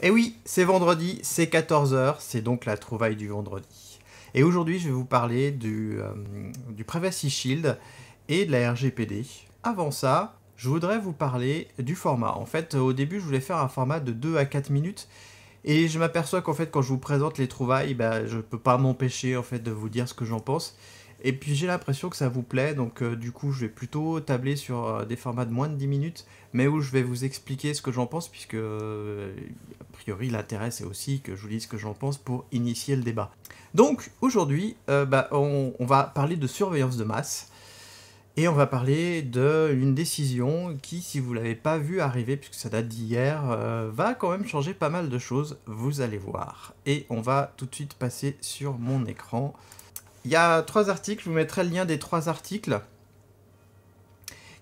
Et eh oui, c'est vendredi, c'est 14h, c'est donc la trouvaille du vendredi. Et aujourd'hui, je vais vous parler du, euh, du Privacy Shield et de la RGPD. Avant ça, je voudrais vous parler du format. En fait, au début, je voulais faire un format de 2 à 4 minutes. Et je m'aperçois qu'en fait, quand je vous présente les trouvailles, bah, je ne peux pas m'empêcher en fait, de vous dire ce que j'en pense. Et puis j'ai l'impression que ça vous plaît, donc euh, du coup je vais plutôt tabler sur euh, des formats de moins de 10 minutes, mais où je vais vous expliquer ce que j'en pense, puisque euh, a priori l'intérêt c'est aussi que je vous dise ce que j'en pense pour initier le débat. Donc aujourd'hui bah, on, on, va parler de surveillance de masse, et on va parler d'une décision qui, si vous ne l'avez pas vu arriver, puisque ça date d'hier, va quand même changer pas mal de choses, vous allez voir. Et on va tout de suite passer sur mon écran. Il y a trois articles, je vous mettrai le lien des trois articles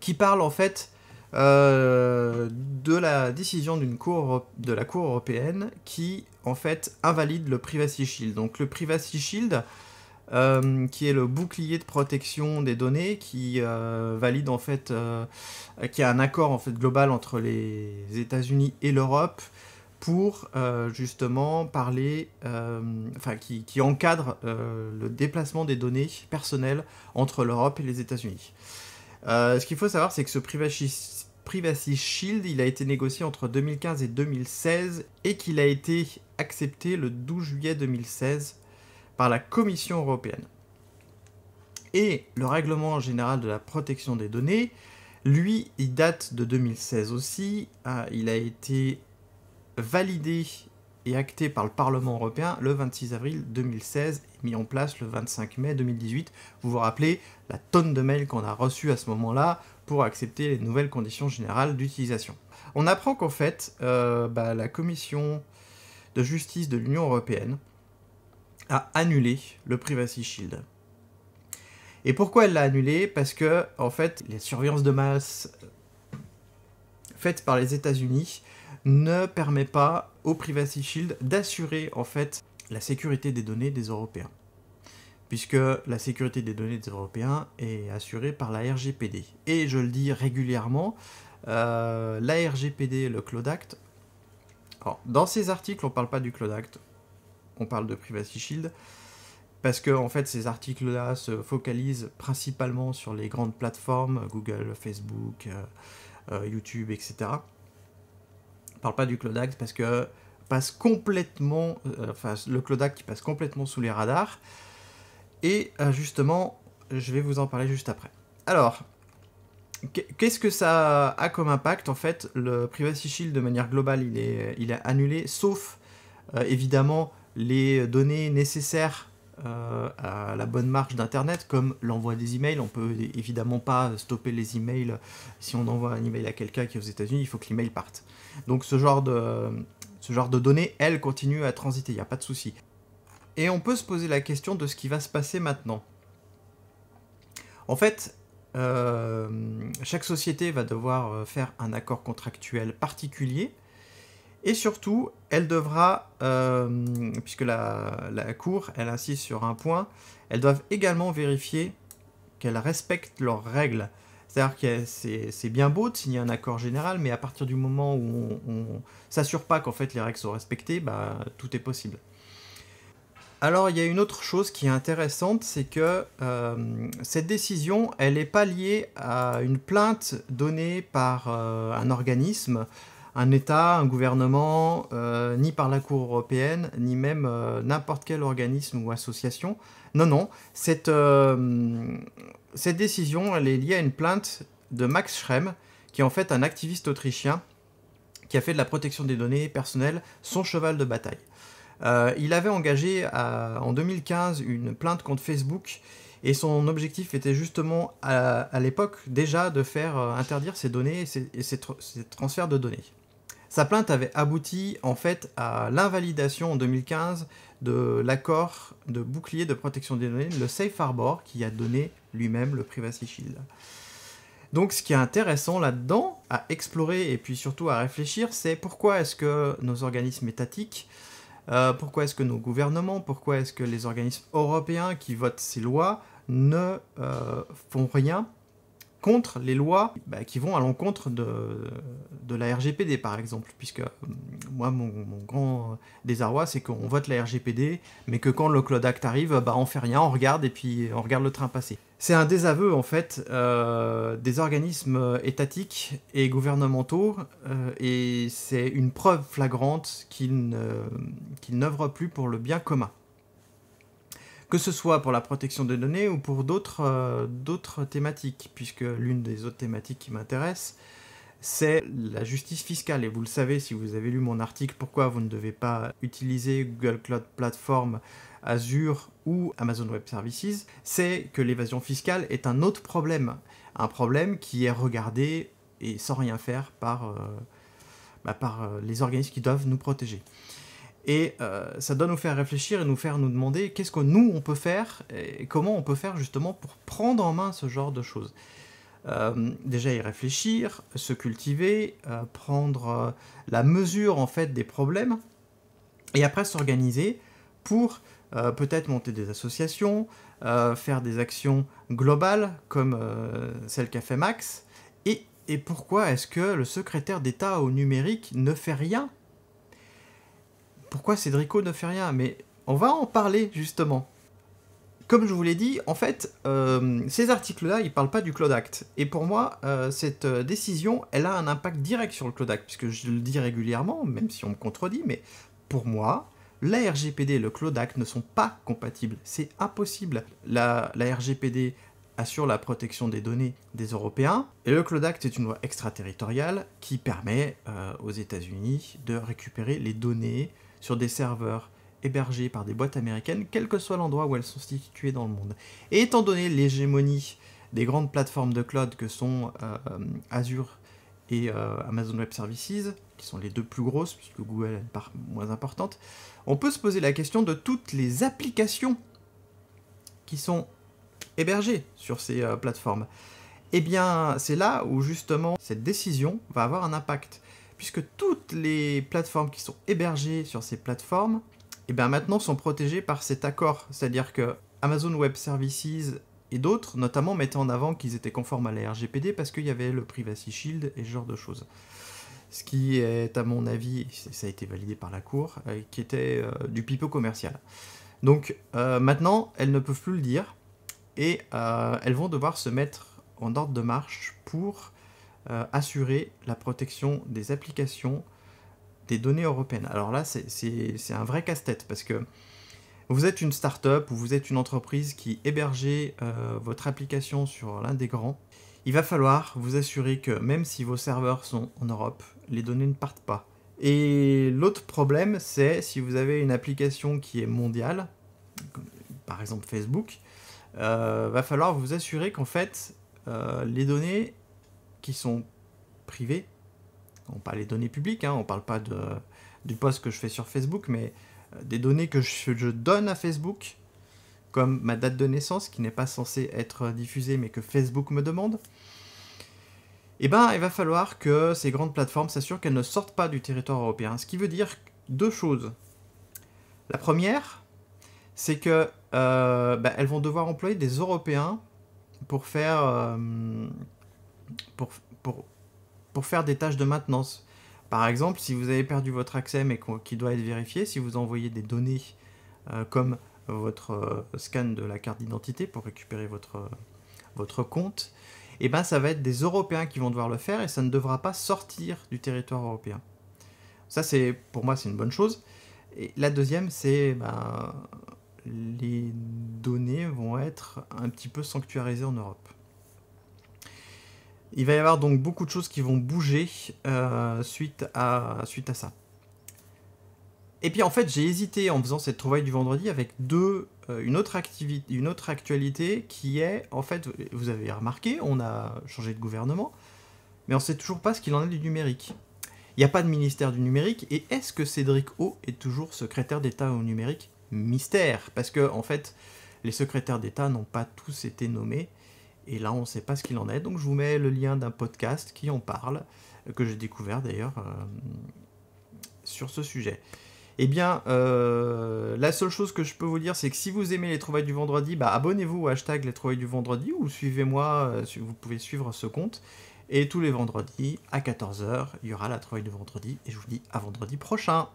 qui parlent en fait euh, de la décision d'une cour de la Cour européenne qui en fait invalide le Privacy Shield. Donc le Privacy Shield, euh, qui est le bouclier de protection des données, qui euh, valide en fait, qui a un accord en fait global entre les États-Unis et l'Europe, pour euh, justement parler, euh, enfin qui, encadre euh, le déplacement des données personnelles entre l'Europe et les États-Unis. ce qu'il faut savoir, c'est que ce Privacy, Privacy, Shield, il a été négocié entre 2015 et 2016 et qu'il a été accepté le 12 juillet 2016 par la Commission européenne. Et le règlement général de la protection des données, lui, il date de 2016 aussi. il a été validé et acté par le Parlement européen le 26 avril 2016 et mis en place le 25 mai 2018. Vous vous rappelez la tonne de mails qu'on a reçus à ce moment-là pour accepter les nouvelles conditions générales d'utilisation. On apprend qu'en fait, euh, bah, la Commission de justice de l'Union européenne a annulé le Privacy Shield. Et pourquoi elle l'a annulé Parce que, en fait, les surveillances de masse faites par les États-Unis ne permet pas au Privacy Shield d'assurer en fait la sécurité des données des Européens. Puisque la sécurité des données des Européens est assurée par la RGPD. Et je le dis régulièrement, euh, la RGPD, le Cloud Act, dans ces articles, on ne parle pas du Cloud Act, on parle de Privacy Shield, parce que en fait, ces articles-là se focalisent principalement sur les grandes plateformes, Google, Facebook, euh, euh, YouTube, etc parle pas du Clodac parce que passe complètement, euh, enfin le Clodac qui passe complètement sous les radars. Et euh, justement, je vais vous en parler juste après. Alors, qu'est-ce que ça a comme impact En fait, le Privacy Shield de manière globale, il est, il est annulé, sauf euh, évidemment les données nécessaires euh, à la bonne marge d'Internet, comme l'envoi des emails. On peut évidemment pas stopper les emails. Si on envoie un email à quelqu'un qui est aux États-Unis, il faut que l'email parte. Donc ce genre de, ce genre de données, elles continuent à transiter, il n'y a pas de souci. Et on peut se poser la question de ce qui va se passer maintenant. En fait, euh, chaque société va devoir euh, faire un accord contractuel particulier et surtout, elle devra, euh, puisque la, Cour, elle insiste sur un point, elles doivent également vérifier qu'elles respectent leurs règles. C'est-à-dire que c'est bien beau de signer un accord général, mais à partir du moment où on, ne s'assure pas qu'en fait les règles sont respectées, bah, tout est possible. Alors il y a une autre chose qui est intéressante, c'est que euh, cette décision, elle n'est pas liée à une plainte donnée par euh, un organisme un État, un gouvernement, euh, ni par la Cour européenne, ni même euh, n'importe quel organisme ou association. Non, non, euh, cette, décision, elle est liée à une plainte de Max Schrem, qui est en fait un activiste autrichien qui a fait de la protection des données personnelles son cheval de bataille. il avait engagé en 2015 une plainte contre Facebook et son objectif était justement à, l'époque déjà de faire interdire ces données et ces transferts de données. Sa plainte avait abouti en fait à l'invalidation en 2015 de l'accord de bouclier de protection des données, le Safe Harbor, qui a donné lui-même le Privacy Shield. Donc ce qui est intéressant là-dedans, à explorer et puis surtout à réfléchir, c'est pourquoi est-ce que nos organismes étatiques, euh, pourquoi est-ce que nos gouvernements, pourquoi est-ce que les organismes européens qui votent ces lois ne euh, font rien contre les lois bah, qui vont à l'encontre de, la RGPD, par exemple. Puisque euh, moi, mon, grand désarroi, c'est qu'on vote la RGPD, mais que quand le Cloud Act arrive, bah, on fait rien, on regarde et puis on regarde le train passer. C'est un désaveu, en fait, euh, des organismes étatiques et gouvernementaux, euh, et c'est une preuve flagrante qu'ils n'œuvrent plus pour le bien commun que ce soit pour la protection des données ou pour euh, d'autres thématiques, puisque l'une des autres thématiques qui m'intéresse, c'est la justice fiscale. Et vous le savez si vous avez lu mon article, pourquoi vous ne devez pas utiliser Google Cloud Platform, Azure ou Amazon Web Services, c'est que l'évasion fiscale est un autre problème. Un problème qui est regardé et sans rien faire par euh, bah, euh, les organismes qui doivent nous protéger. Et euh, ça doit nous faire réfléchir et nous faire nous demander qu'est-ce que nous, on peut faire et comment on peut faire justement pour prendre en main ce genre de choses. Euh, déjà y réfléchir, se cultiver, euh, prendre la mesure en fait des problèmes et après s'organiser pour peut-être monter des associations, faire des actions globales comme celle qu'a fait Max et et pourquoi est-ce que le secrétaire d'État au numérique ne fait rien pourquoi Cédrico ne fait rien, mais on va en parler justement. Comme je vous l'ai dit, en fait, euh, ces articles-là, ils ne parlent pas du Cloud Act. Et pour moi, euh, cette euh, décision, elle a un impact direct sur le Cloud Act, puisque je le dis régulièrement, même si on me contredit, mais pour moi, la RGPD et le Cloud Act ne sont pas compatibles. C'est impossible. La, RGPD assure la protection des données des Européens, et le Cloud Act est une loi extraterritoriale qui permet aux États-Unis de récupérer les données sur des serveurs hébergés par des boîtes américaines, quel que soit l'endroit où elles sont situées dans le monde. Et étant donné l'hégémonie des grandes plateformes de cloud que sont euh, Azure et euh, Amazon Web Services, qui sont les deux plus grosses, puisque Google a une part moins importante, on peut se poser la question de toutes les applications qui sont hébergées sur ces euh, plateformes. Eh bien, c'est là où justement cette décision va avoir un impact puisque toutes les plateformes qui sont hébergées sur ces plateformes, et eh bien maintenant sont protégées par cet accord. C'est-à-dire que Amazon Web Services et d'autres, notamment, mettaient en avant qu'ils étaient conformes à la RGPD parce qu'il y avait le Privacy Shield et ce genre de choses. Ce qui est, à mon avis, ça a été validé par la Cour, euh, qui était euh, du pipeau commercial. Donc euh, maintenant, elles ne peuvent plus le dire et elles vont devoir se mettre en ordre de marche pour euh, assurer la protection des applications des données européennes. Alors là, c'est un vrai casse-tête parce que vous êtes une start-up ou vous êtes une entreprise qui hébergez euh, votre application sur l'un des grands. Il va falloir vous assurer que même si vos serveurs sont en Europe, les données ne partent pas. Et l'autre problème, c'est si vous avez une application qui est mondiale, par exemple Facebook, euh, va falloir vous assurer qu'en fait, les données qui sont privés. On parle des données publiques, hein, on parle pas de, du post que je fais sur Facebook, mais euh, des données que je, donne à Facebook, comme ma date de naissance qui n'est pas censée être diffusée mais que Facebook me demande, eh ben, il va falloir que ces grandes plateformes s'assurent qu'elles ne sortent pas du territoire européen. Ce qui veut dire deux choses. La première, c'est que euh, ben, elles vont devoir employer des Européens pour faire, euh, pour, pour, pour faire des tâches de maintenance. Par exemple, si vous avez perdu votre accès mais qui doit être vérifié, si vous envoyez des données euh, comme votre euh, scan de la carte d'identité pour récupérer votre, euh, votre compte, et eh ben ça va être des Européens qui vont devoir le faire et ça ne devra pas sortir du territoire européen. Ça, c'est pour moi, c'est une bonne chose. Et la deuxième, c'est ben, les données vont être un petit peu sanctuarisées en Europe. Il va y avoir donc beaucoup de choses qui vont bouger euh, suite, à, suite à ça. Et puis en fait, j'ai hésité en faisant cette trouvaille du vendredi avec deux, euh, une, autre activité, une autre actualité qui est, en fait, vous avez remarqué, on a changé de gouvernement, mais on ne sait toujours pas ce qu'il en est du numérique. Il n'y a pas de ministère du numérique, et est-ce que Cédric O est toujours secrétaire d'État au numérique Mystère, parce que en fait, les secrétaires d'État n'ont pas tous été nommés, et là, on ne sait pas ce qu'il en est. Donc, je vous mets le lien d'un podcast qui en parle, euh, que j'ai découvert d'ailleurs euh, sur ce sujet. Eh bien, euh, la seule chose que je peux vous dire, c'est que si vous aimez les trouvailles du vendredi, bah, abonnez-vous au hashtag les trouvailles du vendredi ou suivez-moi, vous pouvez suivre ce compte. Et tous les vendredis à 14h, il y aura la trouvaille du vendredi. Et je vous dis à vendredi prochain.